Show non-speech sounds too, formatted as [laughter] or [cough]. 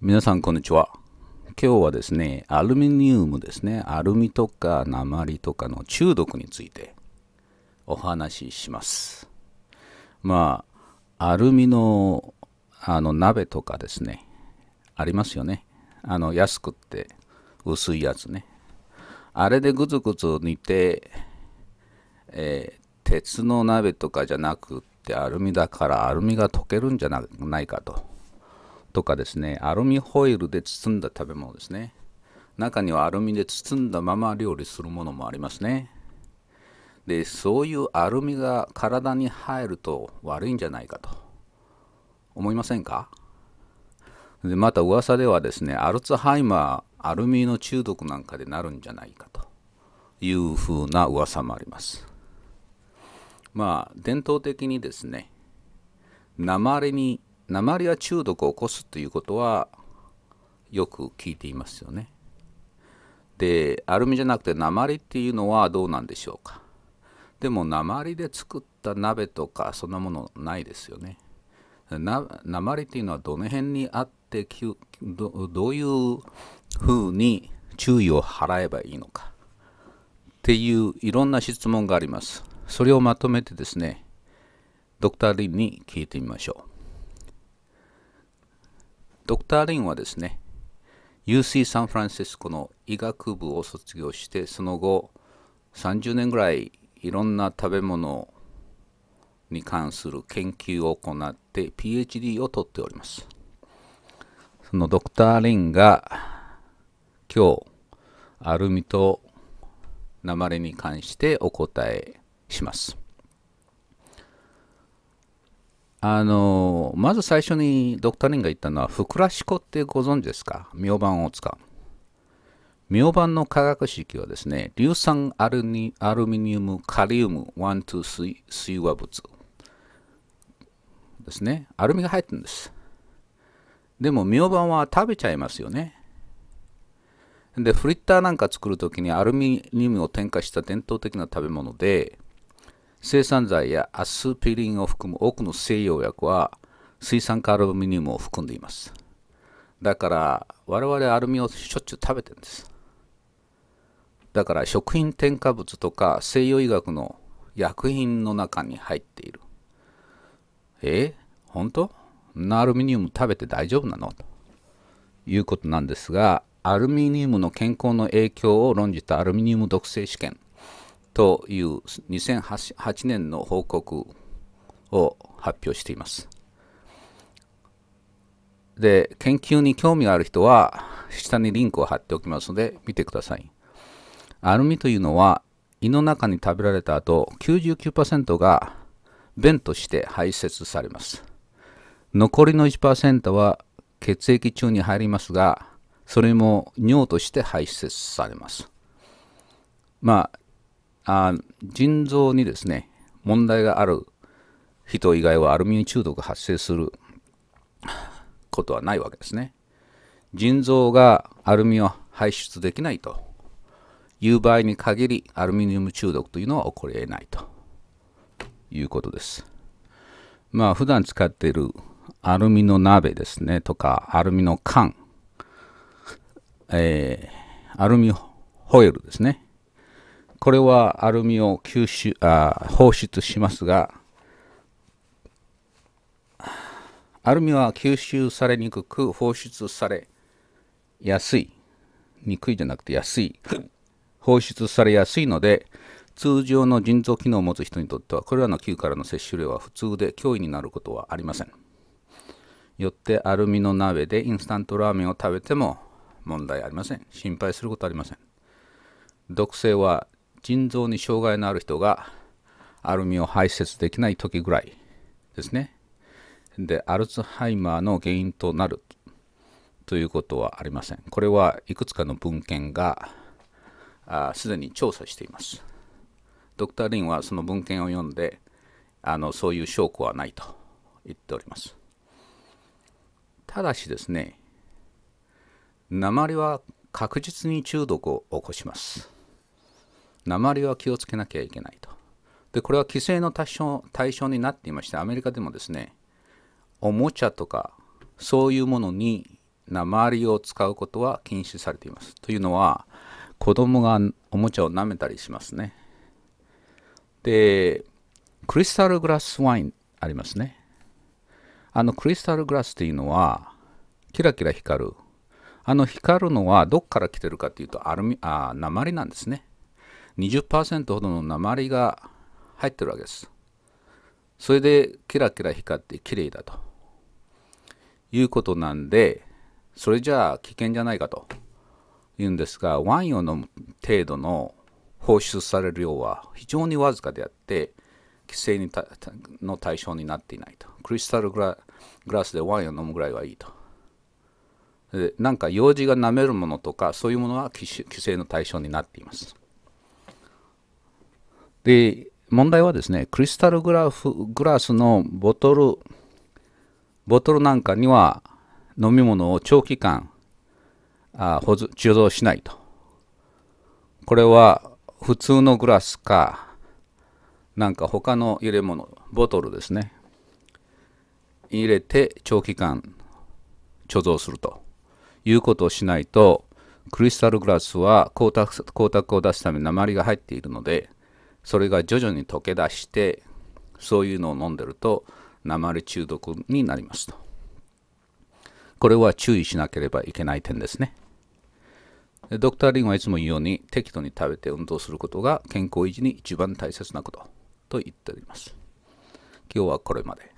皆さん、こんにちは。今日はですね、アルミニウムですね、アルミとか鉛とかの中毒についてお話しします。まあ、アルミのあの鍋とかですね、ありますよね。あの、安くって薄いやつね。あれでぐつぐつ煮て、えー、鉄の鍋とかじゃなくってアルミだからアルミが溶けるんじゃないかと。とかですね、アルミホイルで包んだ食べ物ですね。中にはアルミで包んだまま料理するものもありますね。で、そういうアルミが体に入ると悪いんじゃないかと思いませんかでまた噂ではですね、アルツハイマー、アルミの中毒なんかでなるんじゃないかというふうな噂もあります。まあ、伝統的にですね、鉛に鉛は中毒を起こすということはよく聞いていますよね。でアルミじゃなくて鉛っていうのはどうなんでしょうか。でも鉛で作った鍋とかそんなものないですよね。鉛っていうのはどの辺にあってどういうふうに注意を払えばいいのかっていういろんな質問があります。それをまとめてですね、ドクター・リンに聞いてみましょう。ドクター・リンはですね UC サンフランシスコの医学部を卒業してその後30年ぐらいいろんな食べ物に関する研究を行って PhD を取っておりますそのドクター・リンが今日アルミと鉛に関してお答えします。あのまず最初にドクターリンが言ったのは、フクラシコってご存知ですか明板を使う。バンの化学式はですね、硫酸アルニアルミニウムカリウム1、2水、水和物ですね。アルミが入ってるんです。でも、バンは食べちゃいますよね。で、フリッターなんか作るときにアルミニウムを添加した伝統的な食べ物で、生産剤やアスピリンを含む多くの西洋薬は水酸化アルミニウムを含んでいますだから我々アルミをしょっちゅう食べてるんですだから食品添加物とか西洋医学の薬品の中に入っているえ本当アルミニウム食べて大丈夫なのということなんですがアルミニウムの健康の影響を論じたアルミニウム毒性試験という2008年の報告を発表しています。で、研究に興味がある人は、下にリンクを貼っておきますので、見てください。アルミというのは、胃の中に食べられた後、99%が便として排泄されます。残りの1%は血液中に入りますが、それも尿として排泄されます。まあ、あ腎臓にですね、問題がある人以外はアルミ中毒が発生することはないわけですね。腎臓がアルミを排出できないという場合に限り、アルミニウム中毒というのは起こり得ないということです。まあ、普段使っているアルミの鍋ですね、とか、アルミの缶、えー、アルミホイルですね。これはアルミを吸収あ放出しますがアルミは吸収されにくく放出されやすいにくいじゃなくて安い [coughs] 放出されやすいので通常の腎臓機能を持つ人にとってはこれらの球からの摂取量は普通で脅威になることはありませんよってアルミの鍋でインスタントラーメンを食べても問題ありません心配することありません毒性は腎臓に障害のある人がアルミを排泄できない時ぐらいですね。で、アルツハイマーの原因となるということはありません。これはいくつかの文献がすでに調査しています。ドクター・リンはその文献を読んであのそういう証拠はないと言っております。ただしですね、鉛は確実に中毒を起こします。鉛は気をつけなきゃいけないと。で、これは規制の対象対象になっていまして、アメリカでもですね、おもちゃとか、そういうものに鉛を使うことは禁止されています。というのは、子供がおもちゃを舐めたりしますね。で、クリスタルグラスワインありますね。あのクリスタルグラスっていうのは、キラキラ光る。あの光るのはどっから来てるかっていうとアルミあ鉛なんですね。20%ほどの鉛が入ってるわけです。それでキラキラ光って綺麗だということなんでそれじゃあ危険じゃないかと言うんですがワインを飲む程度の放出される量は非常にわずかであって規制にの対象になっていないとクリスタルグラスでワインを飲むぐらいはいいとでなんか用事が舐めるものとかそういうものは規制の対象になっていますで問題はですねクリスタルグラフグラスのボトルボトルなんかには飲み物を長期間あ保貯蔵しないとこれは普通のグラスかなんか他の入れ物ボトルですね入れて長期間貯蔵するということをしないとクリスタルグラスは光沢光沢を出すために鉛が入っているのでそれが徐々に溶け出してそういうのを飲んでると鉛中毒になりますとこれは注意しなければいけない点ですねドクターリンはいつも言うように適度に食べて運動することが健康維持に一番大切なことと言っております今日はこれまで